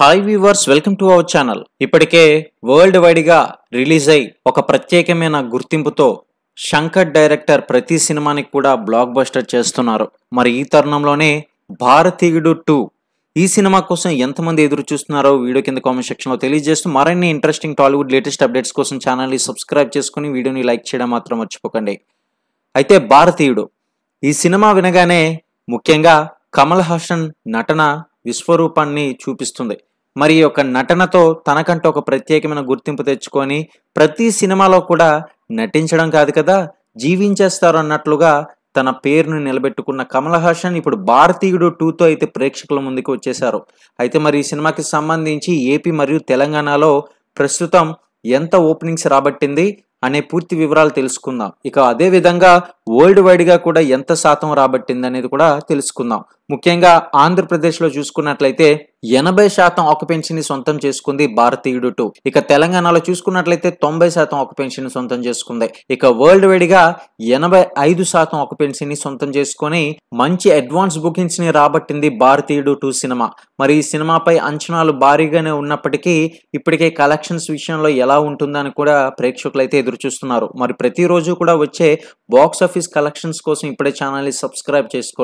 hi viewers welcome to our channel ఇప్పటికే world వైడ్గా release అయి ఒక ప్రత్యేకమైన గుర్తింపుతో శంకర్ డైరెక్టర్ ప్రతి సినిమానికి కూడా బ్లాక్ బస్టర్ చేస్తున్నారు మరి ఈ తరుణంలోనే భారతీయుడు టూ ఈ సినిమా కోసం ఎంతమంది ఎదురు చూస్తున్నారో వీడియో కింద కామెంట్ సెక్షన్లో తెలియజేస్తూ మరిన్ని ఇంట్రెస్టింగ్ టాలీవుడ్ లేటెస్ట్ అప్డేట్స్ కోసం ఛానల్ని సబ్స్క్రైబ్ చేసుకుని వీడియోని లైక్ చేయడం మాత్రం మర్చిపోకండి అయితే భారతీయుడు ఈ సినిమా వినగానే ముఖ్యంగా కమల్ హాసన్ నటన విశ్వరూపాన్ని చూపిస్తుంది మరి యొక్క నటనతో తనకంటూ ఒక ప్రత్యేకమైన గుర్తింపు తెచ్చుకొని ప్రతి సినిమాలో కూడా నటించడం కాదు కదా జీవించేస్తారు అన్నట్లుగా తన పేరును నిలబెట్టుకున్న కమల్ హాసన్ ఇప్పుడు భారతీయుడు టూతో అయితే ప్రేక్షకుల ముందుకు వచ్చేశారు అయితే మరి ఈ సినిమాకి సంబంధించి ఏపీ మరియు తెలంగాణలో ప్రస్తుతం ఎంత ఓపెనింగ్స్ రాబట్టింది అనే పూర్తి వివరాలు తెలుసుకుందాం ఇక అదే విధంగా వరల్డ్ వైడ్గా కూడా ఎంత శాతం రాబట్టింది అనేది కూడా తెలుసుకుందాం ముఖ్యంగా ఆంధ్రప్రదేశ్లో చూసుకున్నట్లయితే ఎనభై శాతం ఆక్యుపెన్సీని సొంతం చేసుకుంది భారతీయుడు టూ ఇక తెలంగాణలో చూసుకున్నట్లయితే తొంభై శాతం ఆక్యుపెన్సీని సొంతం చేసుకుంది ఇక వరల్డ్ వైడ్గా ఎనభై ఐదు శాతం ఆక్యుపెన్సీని సొంతం చేసుకొని మంచి అడ్వాన్స్ బుకింగ్స్ ని రాబట్టింది భారతీయుడు టూ సినిమా మరి ఈ సినిమాపై అంచనాలు భారీగానే ఉన్నప్పటికీ ఇప్పటికే కలెక్షన్స్ విషయంలో ఎలా ఉంటుందని కూడా ప్రేక్షకులు అయితే ఎదురు చూస్తున్నారు మరి ప్రతిరోజు కూడా వచ్చే బాక్స్ ఆఫీస్ కలెక్షన్స్ కోసం ఇప్పుడే ఛానల్ని సబ్స్క్రైబ్ చేసుకోండి